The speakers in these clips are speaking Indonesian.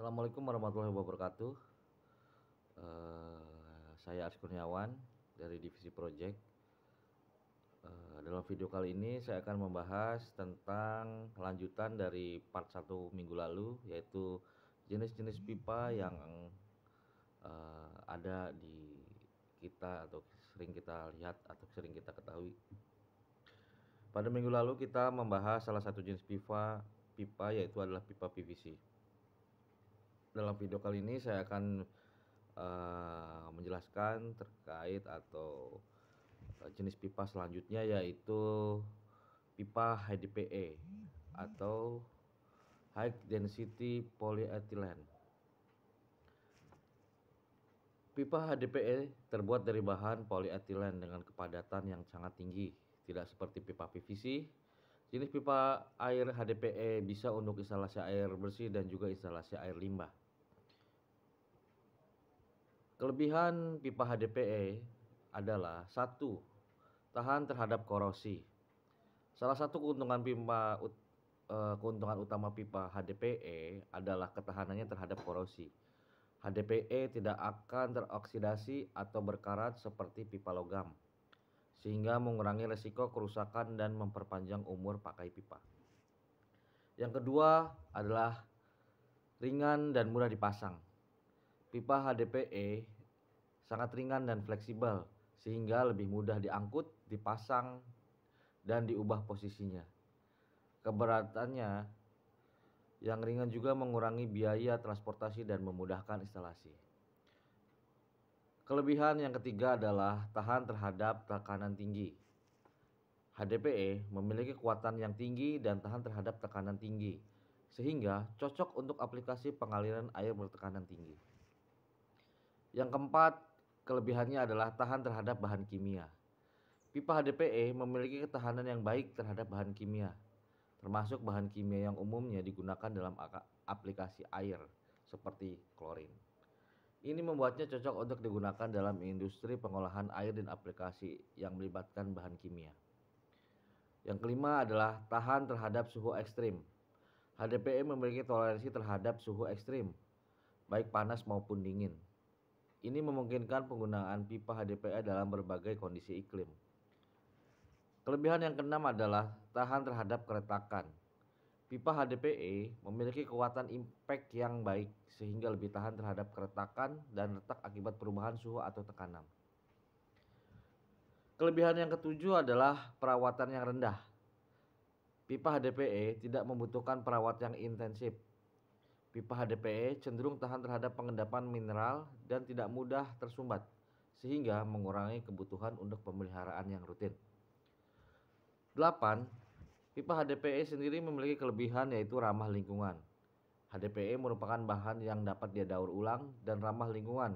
Assalamualaikum warahmatullahi wabarakatuh. Eh, saya Ars Kurniawan dari Divisi Project. Eh, dalam video kali ini saya akan membahas tentang lanjutan dari part 1 minggu lalu yaitu jenis-jenis pipa yang eh, ada di kita atau sering kita lihat atau sering kita ketahui. Pada minggu lalu kita membahas salah satu jenis pipa pipa yaitu adalah pipa PVC dalam video kali ini saya akan uh, menjelaskan terkait atau eh, jenis pipa selanjutnya yaitu pipa HDPE atau High Density Polyethylene. Pipa HDPE terbuat dari bahan polyethylene dengan kepadatan yang sangat tinggi, tidak seperti pipa PVC. Jenis pipa air HDPE bisa untuk instalasi air bersih dan juga instalasi air limbah. Kelebihan pipa HDPE adalah satu, tahan terhadap korosi. Salah satu keuntungan pipa e, keuntungan utama pipa HDPE adalah ketahanannya terhadap korosi. HDPE tidak akan teroksidasi atau berkarat seperti pipa logam, sehingga mengurangi resiko kerusakan dan memperpanjang umur pakai pipa. Yang kedua adalah ringan dan mudah dipasang. Pipa HDPE sangat ringan dan fleksibel sehingga lebih mudah diangkut, dipasang, dan diubah posisinya. Keberatannya yang ringan juga mengurangi biaya transportasi dan memudahkan instalasi. Kelebihan yang ketiga adalah tahan terhadap tekanan tinggi. HDPE memiliki kekuatan yang tinggi dan tahan terhadap tekanan tinggi, sehingga cocok untuk aplikasi pengaliran air bertekanan tinggi. Yang keempat Kelebihannya adalah tahan terhadap bahan kimia. Pipa HDPE memiliki ketahanan yang baik terhadap bahan kimia, termasuk bahan kimia yang umumnya digunakan dalam aplikasi air seperti klorin. Ini membuatnya cocok untuk digunakan dalam industri pengolahan air dan aplikasi yang melibatkan bahan kimia. Yang kelima adalah tahan terhadap suhu ekstrim. HDPE memiliki toleransi terhadap suhu ekstrim, baik panas maupun dingin. Ini memungkinkan penggunaan pipa HDPE dalam berbagai kondisi iklim. Kelebihan yang keenam adalah tahan terhadap keretakan. Pipa HDPE memiliki kekuatan impact yang baik sehingga lebih tahan terhadap keretakan dan retak akibat perubahan suhu atau tekanan. Kelebihan yang ketujuh adalah perawatan yang rendah. Pipa HDPE tidak membutuhkan perawat yang intensif Pipa HDPE cenderung tahan terhadap pengendapan mineral dan tidak mudah tersumbat, sehingga mengurangi kebutuhan untuk pemeliharaan yang rutin. 8. Pipa HDPE sendiri memiliki kelebihan yaitu ramah lingkungan. HDPE merupakan bahan yang dapat didaur ulang dan ramah lingkungan.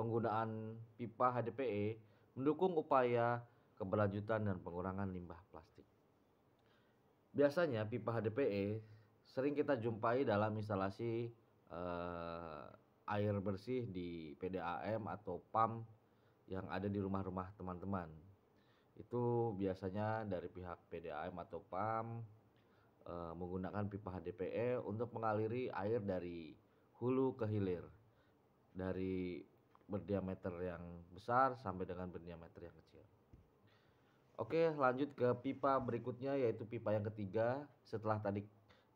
Penggunaan pipa HDPE mendukung upaya keberlanjutan dan pengurangan limbah plastik. Biasanya pipa HDPE sering kita jumpai dalam instalasi uh, air bersih di PDAM atau PAM yang ada di rumah-rumah teman-teman. Itu biasanya dari pihak PDAM atau PAM e, eh, menggunakan pipa HDPE untuk mengaliri air dari hulu ke hilir. Dari berdiameter yang besar sampai dengan berdiameter yang kecil. Oke, lanjut ke pipa berikutnya yaitu pipa yang ketiga setelah tadi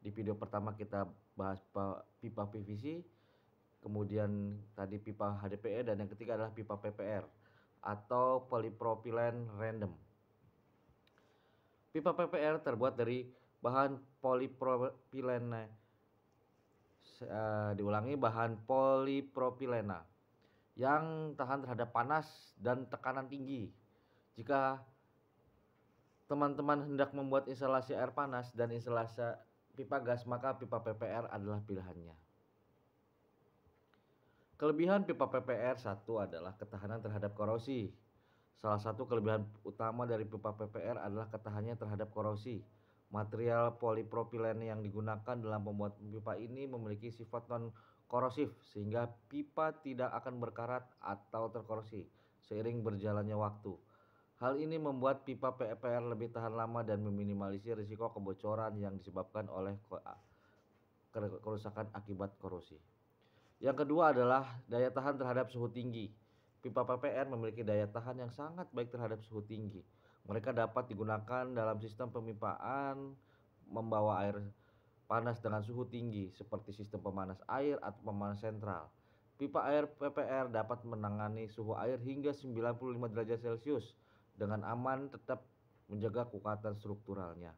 di video pertama kita bahas pipa PVC, kemudian tadi pipa HDPE dan yang ketiga adalah pipa PPR atau polipropilen random. Pipa PPR terbuat dari bahan polipropilena. Uh, eh, diulangi bahan polipropilena yang tahan terhadap panas dan tekanan tinggi. Jika teman-teman hendak membuat instalasi air panas dan instalasi pipa gas maka pipa PPR adalah pilihannya. Kelebihan pipa PPR satu adalah ketahanan terhadap korosi. Salah satu kelebihan utama dari pipa PPR adalah ketahanannya terhadap korosi. Material polipropilen yang digunakan dalam pembuat pipa ini memiliki sifat non korosif sehingga pipa tidak akan berkarat atau terkorosi seiring berjalannya waktu. Hal ini membuat pipa PPR e lebih tahan lama dan meminimalisir risiko kebocoran yang disebabkan oleh kerusakan akibat korosi. Yang kedua adalah daya tahan terhadap suhu tinggi. Pipa PPR e memiliki daya tahan yang sangat baik terhadap suhu tinggi. Mereka dapat digunakan dalam sistem pemipaan membawa air panas dengan suhu tinggi seperti sistem pemanas air atau pemanas sentral. Pipa air PPR e dapat menangani suhu air hingga 95 derajat Celcius dengan aman tetap menjaga kekuatan strukturalnya.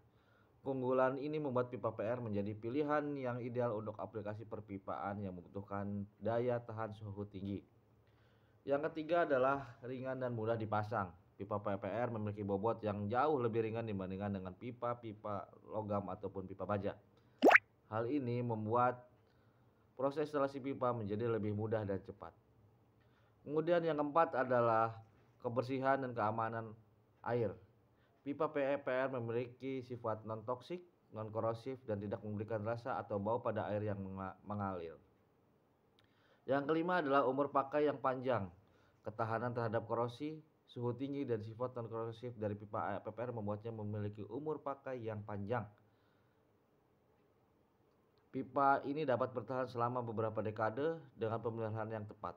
Keunggulan ini membuat pipa PR menjadi pilihan yang ideal untuk aplikasi perpipaan yang membutuhkan daya tahan suhu tinggi. Yang ketiga adalah ringan dan mudah dipasang. Pipa PPR memiliki bobot yang jauh lebih ringan dibandingkan dengan pipa-pipa logam ataupun pipa baja. Hal ini membuat proses instalasi pipa menjadi lebih mudah dan cepat. Kemudian yang keempat adalah kebersihan dan keamanan air. Pipa PEPR memiliki sifat non-toksik, non-korosif, dan tidak memberikan rasa atau bau pada air yang mengalir. Yang kelima adalah umur pakai yang panjang. Ketahanan terhadap korosi, suhu tinggi, dan sifat non-korosif dari pipa PPR e membuatnya memiliki umur pakai yang panjang. Pipa ini dapat bertahan selama beberapa dekade dengan pemeliharaan yang tepat.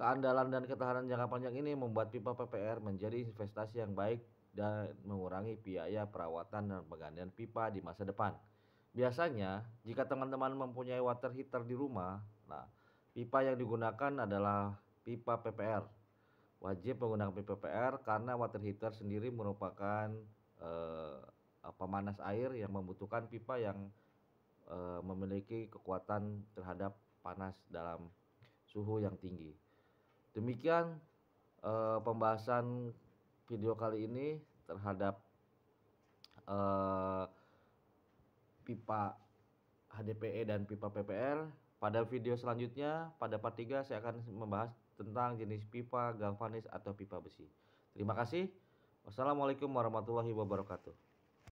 Keandalan dan ketahanan jangka panjang ini membuat pipa PPR menjadi investasi yang baik dan mengurangi biaya perawatan dan penggantian pipa di masa depan. Biasanya, jika teman-teman mempunyai water heater di rumah, nah, pipa yang digunakan adalah pipa PPR. Wajib menggunakan pipa PPR karena water heater sendiri merupakan eh, pemanas air yang membutuhkan pipa yang eh, memiliki kekuatan terhadap panas dalam suhu yang tinggi. Demikian eh, pembahasan video kali ini terhadap eh, pipa HDPE dan pipa PPR. Pada video selanjutnya, pada part 3 saya akan membahas tentang jenis pipa galvanis atau pipa besi. Terima kasih. Wassalamualaikum warahmatullahi wabarakatuh.